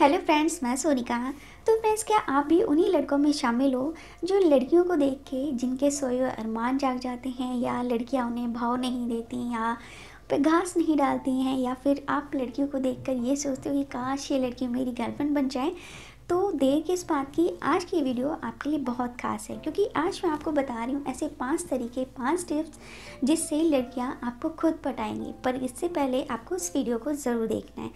hello friends मैं सोनिका तो friends क्या आप भी उन्हीं लड़कों में शामिल हो जो लड़कियों को देख के जिनके सोए अरमान जाग जाते हैं या लड़कियां उन्हें भाव नहीं देती या पे घास नहीं डालती हैं या फिर आप लड़कियों को देखकर ये सोचते हो कि काश ये लड़की मेरी गर्लफ्रेंड बन जाए तो देर किस बात की आज की वीडियो आपके लिए बहुत खास है क्योंकि आज मैं आपको बता रही हूँ ऐसे पांच तरीके पांच टिप्स जिससे लड़कियाँ आपको खुद पटाएंगी पर इससे पहले आपको इस वीडियो को ज़रूर देखना है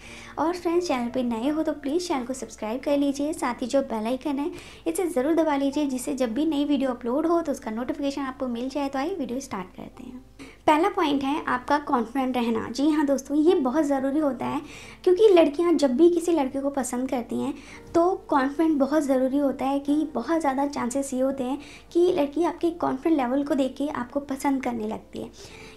और फ्रेंड्स चैनल पे नए हो तो प्लीज़ चैनल को सब्सक्राइब कर लीजिए साथ ही जो बेल आइकन है इसे ज़रूर दबा लीजिए जिससे जब भी नई वीडियो अपलोड हो तो उसका नोटिफिकेशन आपको मिल जाए तो आइए वीडियो स्टार्ट करते हैं पहला पॉइंट है आपका कॉन्फिडेंट रहना जी हाँ दोस्तों ये बहुत ज़रूरी होता है क्योंकि लड़कियाँ जब भी किसी लड़के को पसंद करती हैं तो कॉन्फिडेंट बहुत ज़रूरी होता है कि बहुत ज़्यादा चांसेस ये होते हैं कि लड़की आपके कॉन्फिडेंट लेवल को देख के आपको पसंद करने लगती है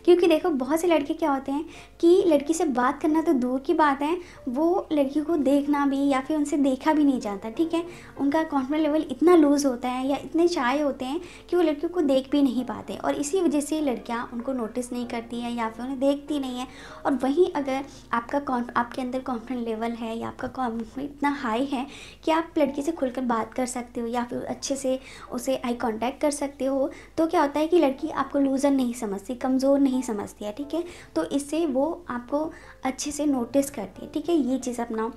क्योंकि देखो बहुत से लड़के क्या होते हैं कि लड़की से बात करना तो दूर की बात है वो लड़की को देखना भी या फिर उनसे देखा भी नहीं जाता ठीक है उनका कॉन्फिडेंस लेवल इतना लूज़ होता है या इतने चाय होते हैं कि वो लड़कियों को देख भी नहीं पाते और इसी वजह से लड़कियाँ उनको नोट नोटिस नहीं करती है या फिर उन्हें देखती नहीं है और वहीं अगर आपका आपके अंदर कॉन्फिडेंट लेवल है या आपका कॉन्फिडेंट इतना हाई है कि आप लड़की से खुलकर बात कर सकते हो या फिर अच्छे से उसे आई कॉन्टैक्ट कर सकते हो तो क्या होता है कि लड़की आपको लूज़र नहीं समझती कमज़ोर नहीं समझती है ठीक है तो इससे वो आपको अच्छे से नोटिस करती है ठीक है ये चीज़ अपनाओ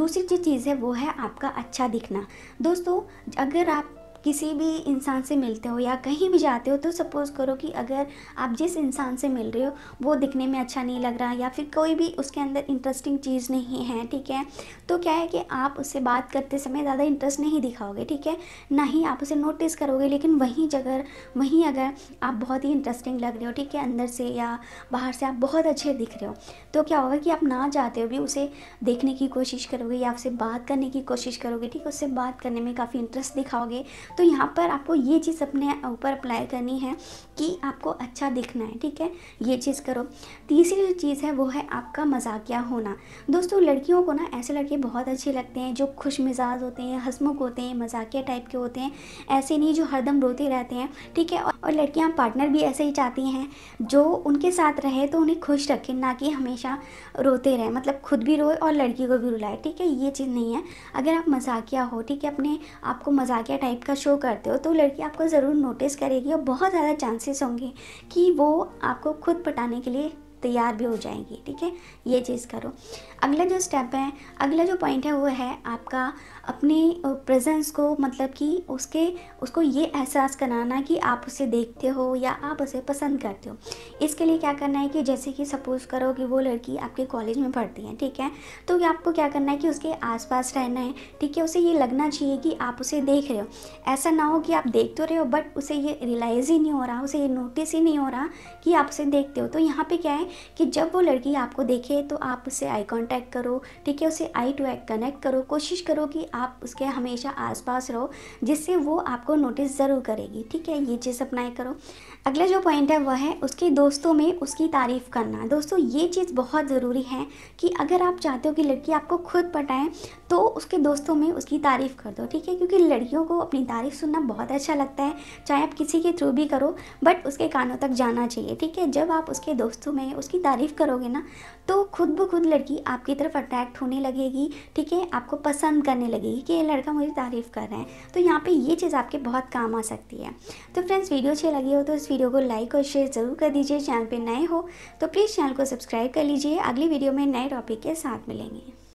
दूसरी जो चीज़ है वो है आपका अच्छा दिखना दोस्तों अगर आप किसी भी इंसान से मिलते हो या कहीं भी जाते हो तो सपोज़ करो कि अगर आप जिस इंसान से मिल रहे हो वो दिखने में अच्छा नहीं लग रहा या फिर कोई भी उसके अंदर इंटरेस्टिंग चीज़ नहीं है ठीक है तो क्या है कि आप उससे बात करते समय ज़्यादा इंटरेस्ट नहीं दिखाओगे ठीक है ना ही आप उसे नोटिस करोगे लेकिन वहीं जगह वहीं अगर आप बहुत ही इंटरेस्टिंग लग रहे हो ठीक है अंदर से या बाहर से आप बहुत अच्छे दिख रहे हो तो क्या होगा कि आप ना जाते हो भी उसे देखने की कोशिश करोगे या उससे बात करने की कोशिश करोगे ठीक है उससे बात करने में काफ़ी इंटरेस्ट दिखाओगे तो यहाँ पर आपको ये चीज़ अपने ऊपर अप्लाई करनी है कि आपको अच्छा दिखना है ठीक है ये चीज़ करो तीसरी जो चीज़ है वो है आपका मजाकिया होना दोस्तों लड़कियों को ना ऐसे लड़के बहुत अच्छे लगते हैं जो खुश मिजाज होते हैं हंसमुख होते हैं मजाकिया टाइप के होते हैं ऐसे नहीं जो हरदम रोते रहते हैं ठीक है और लड़कियाँ पार्टनर भी ऐसे ही चाहती हैं जो उनके साथ रहे तो उन्हें खुश रखें ना कि हमेशा रोते रहें मतलब खुद भी रोए और लड़की को भी रुलाए ठीक है ये चीज़ नहीं है अगर आप मजाकिया हो ठीक है अपने आपको मजाकिया टाइप का शो करते हो तो लड़की आपको ज़रूर नोटिस करेगी और बहुत ज़्यादा चांसेस होंगे कि वो आपको खुद पटाने के लिए तैयार भी हो जाएंगी ठीक है ये चीज़ करो अगला जो स्टेप है अगला जो पॉइंट है वो है आपका अपने प्रेजेंस को मतलब कि उसके उसको ये एहसास कराना कि आप उसे देखते हो या आप उसे पसंद करते हो इसके लिए क्या करना है कि जैसे कि सपोज़ करो कि वो लड़की आपके कॉलेज में पढ़ती है ठीक है तो आपको क्या करना है कि उसके आसपास रहना है ठीक है उसे ये लगना चाहिए कि आप उसे देख रहे हो ऐसा ना हो कि आप देख तो रहे हो बट उसे ये रियलाइज़ ही नहीं हो रहा उसे ये नोटिस ही नहीं हो रहा कि आप उसे देखते हो तो यहाँ पर क्या है कि जब वो लड़की आपको देखे तो आप उससे आई कांटेक्ट करो ठीक है उसे आई टू आई कनेक्ट करो कोशिश करो कि आप उसके हमेशा आसपास रहो जिससे वो आपको नोटिस ज़रूर करेगी ठीक है ये चीज़ अपनाई करो अगला जो पॉइंट है वह है उसके दोस्तों में उसकी तारीफ़ करना दोस्तों ये चीज़ बहुत ज़रूरी है कि अगर आप चाहते हो कि लड़की आपको खुद पटाएँ तो उसके दोस्तों में उसकी तारीफ़ कर दो ठीक है क्योंकि लड़कियों को अपनी तारीफ़ सुनना बहुत अच्छा लगता है चाहे आप किसी के थ्रू भी करो बट उसके कानों तक जाना चाहिए ठीक है जब आप उसके दोस्तों में उसकी तारीफ़ करोगे ना तो खुद ब खुद लड़की आपकी तरफ अट्रैक्ट होने लगेगी ठीक है आपको पसंद करने लगेगी कि ये लड़का मुझे तारीफ़ कर रहा है तो यहाँ पे ये चीज़ आपके बहुत काम आ सकती है तो फ्रेंड्स वीडियो अच्छी लगी हो तो इस वीडियो को लाइक और शेयर ज़रूर कर दीजिए चैनल पर नए हो तो प्लीज़ चैनल को सब्सक्राइब कर लीजिए अगली वीडियो में नए टॉपिक के साथ मिलेंगे